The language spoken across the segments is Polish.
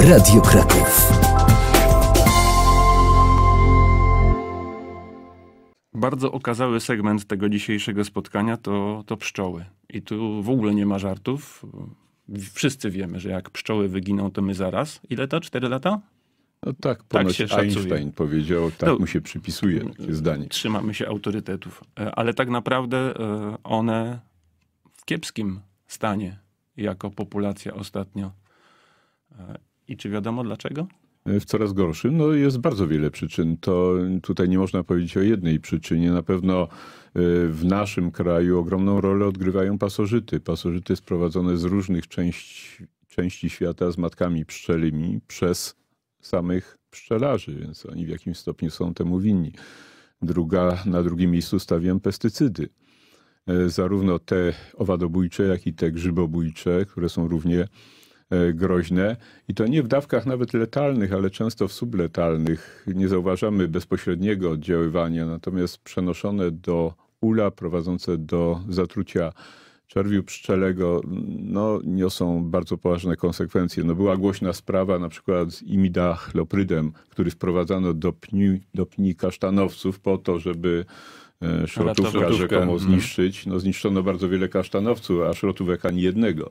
Radio Kraków. Bardzo okazały segment tego dzisiejszego spotkania to, to pszczoły. I tu w ogóle nie ma żartów. Wszyscy wiemy, że jak pszczoły wyginą, to my zaraz. Ile to? Cztery lata? No tak, tak ponoć tak Einstein szacuje. powiedział, tak no, mu się przypisuje takie zdanie. Trzymamy się autorytetów, e, ale tak naprawdę e, one w kiepskim stanie jako populacja ostatnio. E, i czy wiadomo dlaczego? w coraz gorszym. No jest bardzo wiele przyczyn. To tutaj nie można powiedzieć o jednej przyczynie. Na pewno e, w naszym kraju ogromną rolę odgrywają pasożyty. Pasożyty sprowadzone z różnych części, części świata z matkami pszczelymi przez samych pszczelarzy, więc oni w jakimś stopniu są temu winni. Druga, na drugim miejscu stawiam pestycydy. E, zarówno te owadobójcze, jak i te grzybobójcze, które są równie E, groźne i to nie w dawkach nawet letalnych, ale często w subletalnych. Nie zauważamy bezpośredniego oddziaływania, natomiast przenoszone do ula prowadzące do zatrucia czerwiu pszczelego no, niosą bardzo poważne konsekwencje. No, była głośna sprawa na przykład z imidachloprydem, który wprowadzano do pni, do pni kasztanowców po to, żeby e, szrotówka rzekomo mhm. zniszczyć. No, zniszczono bardzo wiele kasztanowców, a szrotówek ani jednego.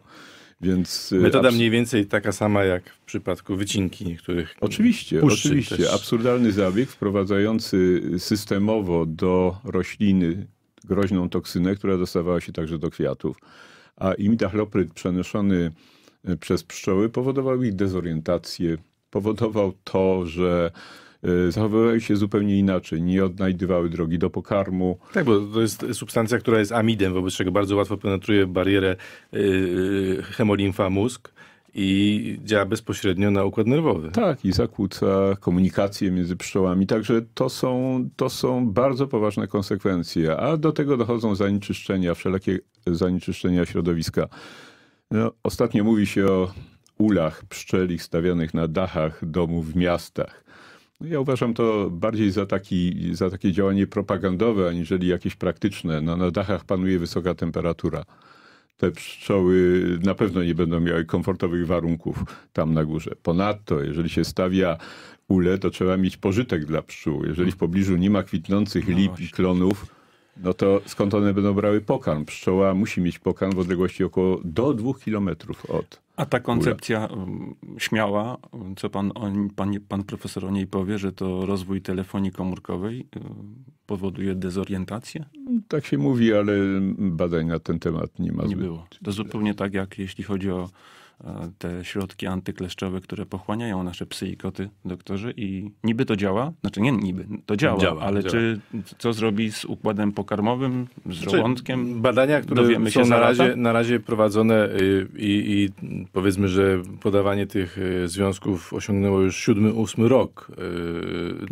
Więc, y, Metoda abs... mniej więcej taka sama jak w przypadku wycinki niektórych. Oczywiście, oczywiście. Też. Absurdalny zabieg wprowadzający systemowo do rośliny groźną toksynę, która dostawała się także do kwiatów. A imidachlopryt przenoszony y, przez pszczoły powodował ich dezorientację, powodował to, że E, zachowywały się zupełnie inaczej, nie odnajdywały drogi do pokarmu. Tak, bo to jest substancja, która jest amidem, wobec czego bardzo łatwo penetruje barierę yy, hemolimfa mózg i działa bezpośrednio na układ nerwowy. Tak, i zakłóca komunikację między pszczołami. Także to są, to są bardzo poważne konsekwencje, a do tego dochodzą zanieczyszczenia, wszelkie zanieczyszczenia środowiska. No, ostatnio mówi się o ulach pszczelich stawianych na dachach domów w miastach. No ja uważam to bardziej za, taki, za takie działanie propagandowe, aniżeli jakieś praktyczne. No, na dachach panuje wysoka temperatura. Te pszczoły na pewno nie będą miały komfortowych warunków tam na górze. Ponadto, jeżeli się stawia ule, to trzeba mieć pożytek dla pszczół. Jeżeli w pobliżu nie ma kwitnących lip i no klonów, no to skąd one będą brały pokarm? Pszczoła musi mieć pokarm w odległości około do dwóch kilometrów od. A ta koncepcja mm, śmiała, co pan, pan, pan profesor o niej powie, że to rozwój telefonii komórkowej y, powoduje dezorientację? Tak się mówi, ale badań na ten temat nie ma. Nie było. To zupełnie tak, jak jeśli chodzi o te środki antykleszczowe, które pochłaniają nasze psy i koty, doktorze, i niby to działa, znaczy nie niby, to działa, działa ale działa. czy co zrobi z układem pokarmowym, z znaczy, żołądkiem? Badania, które są na razie, na razie prowadzone y, i, i, powiedzmy, że podawanie tych y, związków osiągnęło już siódmy, ósmy rok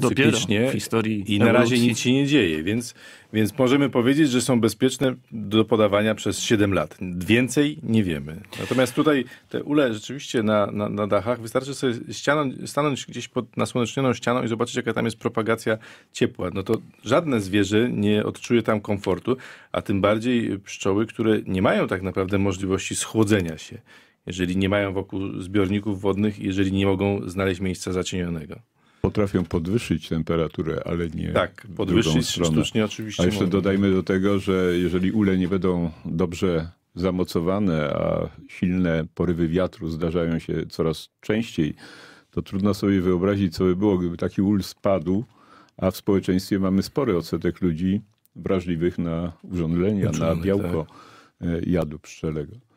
yy, cyklicznie. w historii I ewolucji. na razie nic się nie dzieje, więc, więc możemy powiedzieć, że są bezpieczne do podawania przez 7 lat. Więcej nie wiemy. Natomiast tutaj te te ule rzeczywiście na, na, na dachach, wystarczy sobie ścianąć, stanąć gdzieś pod nasłonecznioną ścianą i zobaczyć, jaka tam jest propagacja ciepła. No to żadne zwierzę nie odczuje tam komfortu, a tym bardziej pszczoły, które nie mają tak naprawdę możliwości schłodzenia się, jeżeli nie mają wokół zbiorników wodnych, jeżeli nie mogą znaleźć miejsca zacienionego potrafią podwyższyć temperaturę, ale nie. Tak, podwyższyć sztucznie oczywiście. A jeszcze dodajmy do tego, że jeżeli ule nie będą dobrze zamocowane, a silne porywy wiatru zdarzają się coraz częściej, to trudno sobie wyobrazić, co by było, gdyby taki ul spadł, a w społeczeństwie mamy spory odsetek ludzi wrażliwych na urządzenia, na białko tak. E, jadu pszczelego.